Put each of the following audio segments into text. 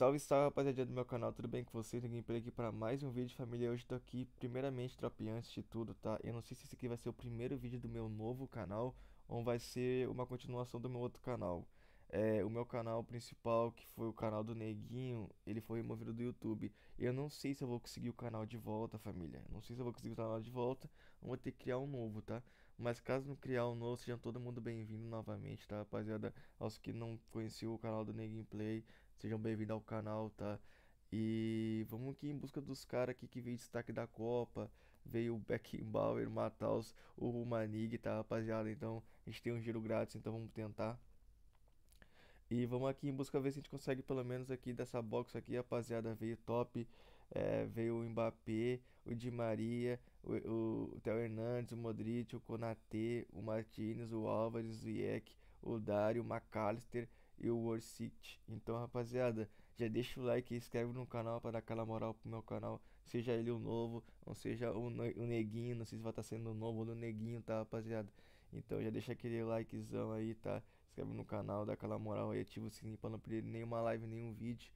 Salve, salve rapaziada do meu canal, tudo bem com vocês? Ninguém por aqui para mais um vídeo, família. Hoje tô aqui, primeiramente, tropinha antes de tudo, tá? Eu não sei se esse aqui vai ser o primeiro vídeo do meu novo canal ou vai ser uma continuação do meu outro canal. É, o meu canal principal, que foi o canal do Neguinho, ele foi removido do YouTube. Eu não sei se eu vou conseguir o canal de volta, família. Não sei se eu vou conseguir o canal de volta, vou ter que criar um novo, tá? Mas caso não criar um novo, sejam todo mundo bem-vindo novamente, tá, rapaziada? Aos que não conheciam o canal do Neguinho Play, Sejam bem-vindos ao canal, tá? E vamos aqui em busca dos caras aqui que veio destaque da Copa. Veio o Beckenbauer, o Matheus, o Rumanig, tá, rapaziada? Então a gente tem um giro grátis, então vamos tentar. E vamos aqui em busca ver se a gente consegue pelo menos aqui dessa box aqui, rapaziada. Veio top, é, veio o Mbappé, o Di Maria, o, o, o Theo Hernandes, o Modric, o Konatê, o Martinez, o Álvares, o Ieck, o Dario o McAllister, e o World City. Então, rapaziada, já deixa o like e inscreve no canal para dar aquela moral pro meu canal. Seja ele o novo, ou seja o, o neguinho, não sei se vai estar tá sendo o novo ou o neguinho, tá, rapaziada? Então já deixa aquele likezão aí, tá? Inscreve no canal, dá aquela moral aí, ativa o sininho pra não perder nenhuma live, nenhum vídeo,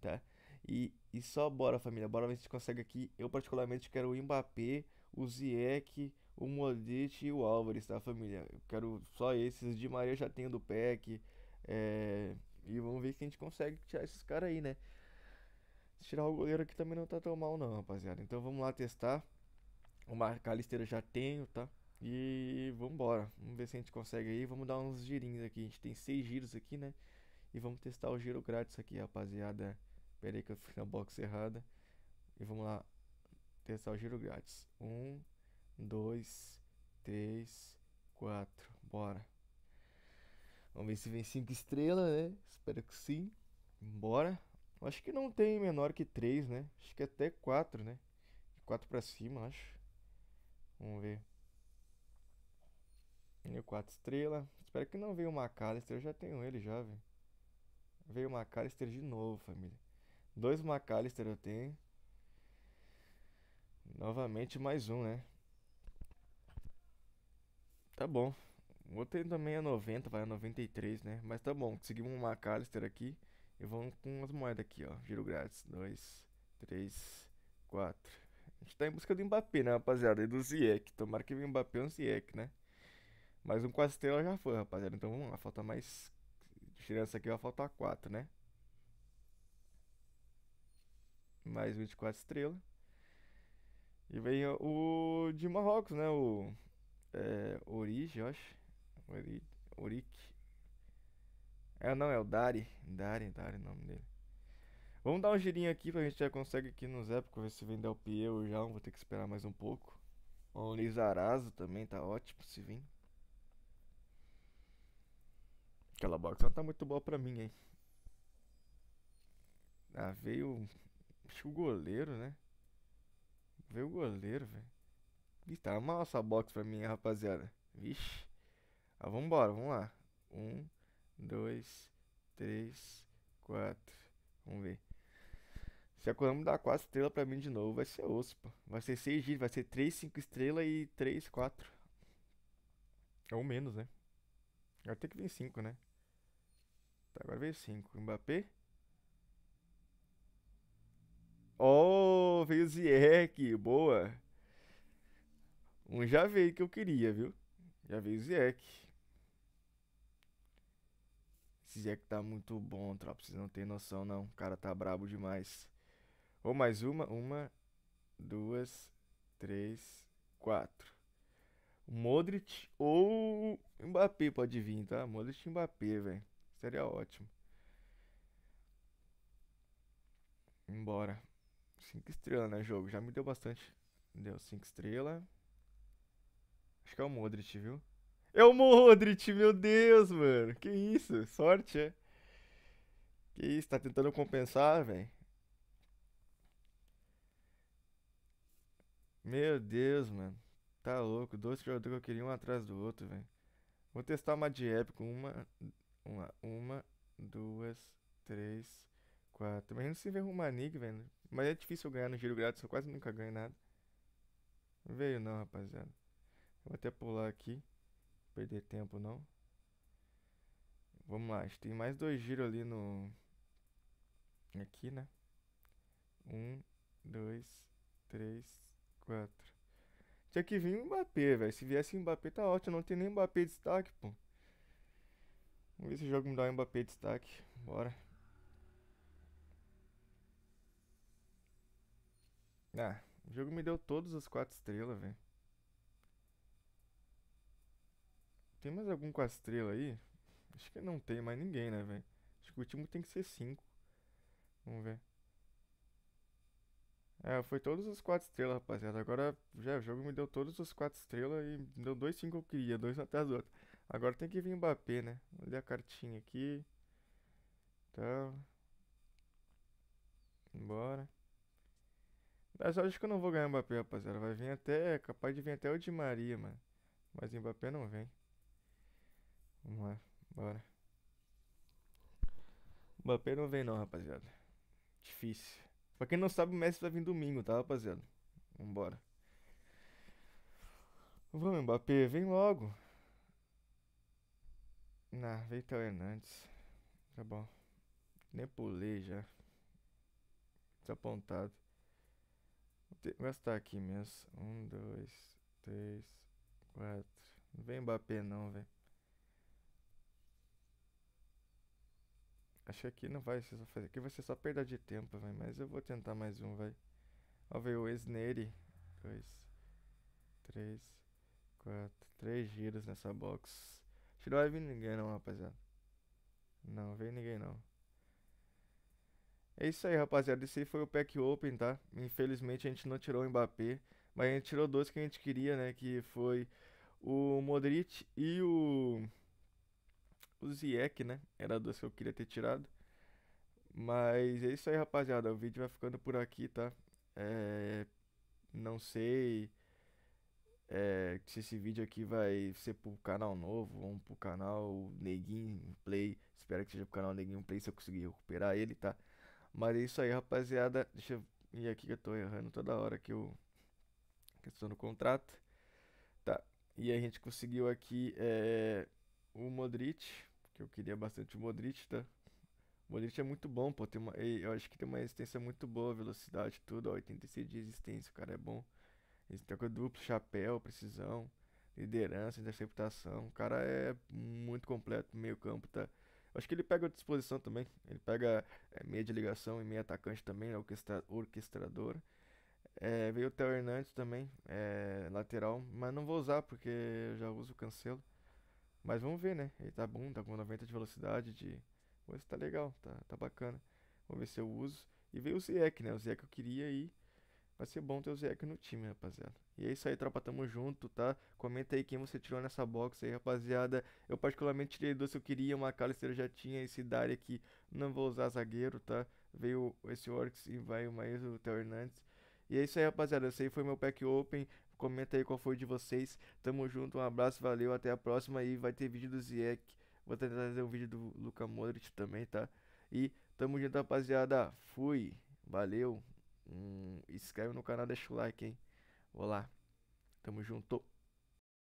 tá? E, e só bora, família, bora ver se a gente consegue aqui. Eu particularmente quero o Mbappé, o Zieck, o Modric e o Álvares, tá, família? Eu quero só esses. De Maria já tenho do PEC, é, e vamos ver se a gente consegue tirar esses caras aí, né? Tirar o goleiro aqui também não tá tão mal não, rapaziada. Então vamos lá testar. O Macalisteiro já tenho, tá? E vamos embora. Vamos ver se a gente consegue aí. Vamos dar uns girinhos aqui. A gente tem seis giros aqui, né? E vamos testar o giro grátis aqui, rapaziada. Pera aí que eu fui na box errada. E vamos lá. Testar o giro grátis. Um, dois, três, quatro. Bora. Vamos ver se vem 5 estrelas, né? Espero que sim. Embora. Acho que não tem menor que 3, né? Acho que até 4, né? 4 pra cima, acho. Vamos ver. Tenho 4 estrelas. Espero que não venha o McAllister. Eu já tenho ele já, velho. Veio o McAllister de novo, família. Dois McAllister eu tenho. Novamente mais um, né? Tá bom. O outro também é 90, vai a 93, né? Mas tá bom, conseguimos um McAllister aqui. E vamos com as moedas aqui, ó. Giro grátis. 2, 3, 4. A gente tá em busca do Mbappé, né, rapaziada? E do Ziek. Tomara que venha o Mbappé é um Ziek, né? Mas um 4 estrelas já foi, rapaziada. Então vamos lá. Falta mais... Tirando essa aqui, vai faltar 4, né? Mais 24 estrelas. E vem o de Marrocos, né? O... É, Orige, eu acho. Oric. É, não, é o Dari. Dari, Dari é o nome dele. Vamos dar um girinho aqui pra gente já consegue aqui nos pra ver se vender o Pieu já. Vou ter que esperar mais um pouco. O Lizarazo também tá ótimo se vir. Aquela box não tá muito boa pra mim, hein. Ah, veio. Acho que o goleiro, né? Veio o goleiro, velho. Ih, tá mal essa box pra mim, rapaziada. Vixe. Ah, vamos embora, vamos lá. Um, dois, três, quatro. Vamos ver. Se a Konami dar quatro estrelas pra mim de novo, vai ser osso, pô. Vai ser seis dias, vai ser três cinco estrelas e três quatro Ou menos, né? Agora tem que vir cinco né? Tá, agora veio cinco Mbappé. Oh, veio o Ziek. Boa. Um já veio que eu queria, viu? Já veio o Ziek. Esse é que tá muito bom, tropa. Vocês não tem noção, não. O cara tá brabo demais. Ou mais uma. Uma, duas, três, quatro. Modric ou Mbappé pode vir, tá? Modric e Mbappé, velho. Seria ótimo. Embora. Cinco estrelas, né, jogo? Já me deu bastante. Deu cinco estrelas. Acho que é o Modric, viu? É o Modric, meu Deus, mano. Que isso, sorte, é? Que isso, tá tentando compensar, velho. Meu Deus, mano. Tá louco. Dois jogadores que eu queria um atrás do outro, velho. Vou testar uma de épico. Uma, uma, uma, duas, três, quatro. Imagina se ver Romanig, velho. Né? Mas é difícil eu ganhar no giro grátis. Eu quase nunca ganho nada. Veio não, rapaziada. Vou até pular aqui perder tempo, não. Vamos lá, a gente tem mais dois giros ali no... Aqui, né? Um, dois, três, quatro. Tinha que vir o Mbappé, velho. Se viesse o Mbappé, tá ótimo. Não tem nem Mbappé de destaque, pô. Vamos ver se o jogo me dá um Mbappé de destaque. Bora. Ah, o jogo me deu todas as quatro estrelas, velho. Tem mais algum com a estrela aí? Acho que não tem mais ninguém, né, velho? Acho que o último tem que ser 5. Vamos ver. É, foi todos os 4 estrelas, rapaziada. Agora, já, o jogo me deu todos os 4 estrelas e deu dois 5 que eu queria, dois até as outras Agora tem que vir Mbappé, né? Vou ler a cartinha aqui. Tá. Bora. Mas acho que eu não vou ganhar Mbappé, rapaziada. Vai vir até, é capaz de vir até o Di Maria, mano. Mas Mbappé não vem. Vamos lá, bora. Mbappé não vem não, rapaziada. Difícil. Pra quem não sabe, o Messi vai vir domingo, tá, rapaziada? Vambora. Vamos, Mbappé, vem logo. Na, vem Théo Hernandes. Tá bom. Nem pulei já. Desapontado. Tá vou, vou gastar aqui mesmo. Um, dois, três, quatro. Não vem Mbappé não, velho. Achei que aqui não vai ser só fazer. Aqui vai ser só perda de tempo, Mas eu vou tentar mais um, vai. Ó, veio o Esneri. Dois, três, quatro. Três giros nessa box. Acho que não vai vir ninguém não, rapaziada. Não, veio ninguém não. É isso aí, rapaziada. Esse aí foi o pack open, tá? Infelizmente a gente não tirou o Mbappé, mas a gente tirou dois que a gente queria, né? Que foi o Modric e o o Ziek, né? Era a duas que eu queria ter tirado. Mas é isso aí, rapaziada. O vídeo vai ficando por aqui, tá? É... Não sei é... se esse vídeo aqui vai ser pro canal novo ou pro canal Neguinho Play. Espero que seja pro canal Neguinho Play se eu conseguir recuperar ele, tá? Mas é isso aí, rapaziada. Deixa eu ir aqui que eu tô errando toda hora que eu, que tô no contrato. Tá. E a gente conseguiu aqui é... o Modric que eu queria bastante o Modric, tá? O Modric é muito bom, pô, tem uma, eu acho que tem uma resistência muito boa, velocidade, tudo, ó, 86 de resistência, o cara é bom. Ele tá com duplo, chapéu, precisão, liderança, interceptação. O cara é muito completo meio campo, tá? Eu acho que ele pega a disposição também. Ele pega é, meia de ligação e meia atacante também, né, orquestra, orquestrador. É, veio o Theo Hernandes também, é, lateral, mas não vou usar porque eu já uso o Cancelo. Mas vamos ver, né? Ele tá bom, tá com 90 de velocidade, de... Hoje tá legal, tá, tá bacana. Vamos ver se eu uso. E veio o Zieck, né? O Zieck eu queria aí Vai ser bom ter o Zieck no time, rapaziada. E é isso aí, tropa. Tamo junto, tá? Comenta aí quem você tirou nessa box aí, rapaziada. Eu particularmente tirei doce, eu queria. Uma Callister já tinha esse Dari aqui. Não vou usar zagueiro, tá? Veio esse Orcs e vai o Maestro, o Theo Hernandes. E é isso aí, rapaziada. Esse aí foi meu pack open. Comenta aí qual foi de vocês. Tamo junto, um abraço, valeu, até a próxima. E vai ter vídeo do Ziek. Vou tentar fazer um vídeo do Luca Modric também, tá? E tamo junto, rapaziada. Fui, valeu. Hum, inscreve no canal, deixa o like, hein? Olá, tamo junto.